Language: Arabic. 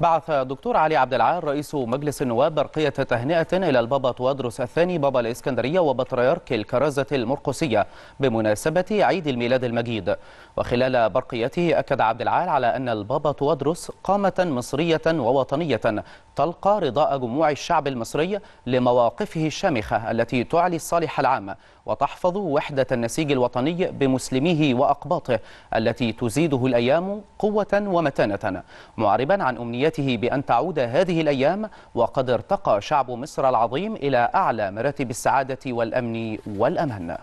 بعث دكتور علي عبد العال رئيس مجلس النواب برقية تهنئة إلى البابا توادرس الثاني بابا الإسكندرية وبطريرك الكرازة المرقسية بمناسبة عيد الميلاد المجيد وخلال برقيته أكد عبد العال على أن البابا توادرس قامة مصرية ووطنية تلقى رضاء جموع الشعب المصري لمواقفه الشامخة التي تعلي الصالح العام وتحفظ وحدة النسيج الوطني بمسلميه وأقباطه التي تزيده الأيام قوة ومتانة معربا عن أمنيته بأن تعود هذه الأيام وقد ارتقى شعب مصر العظيم إلى أعلى مراتب السعادة والأمن والأمان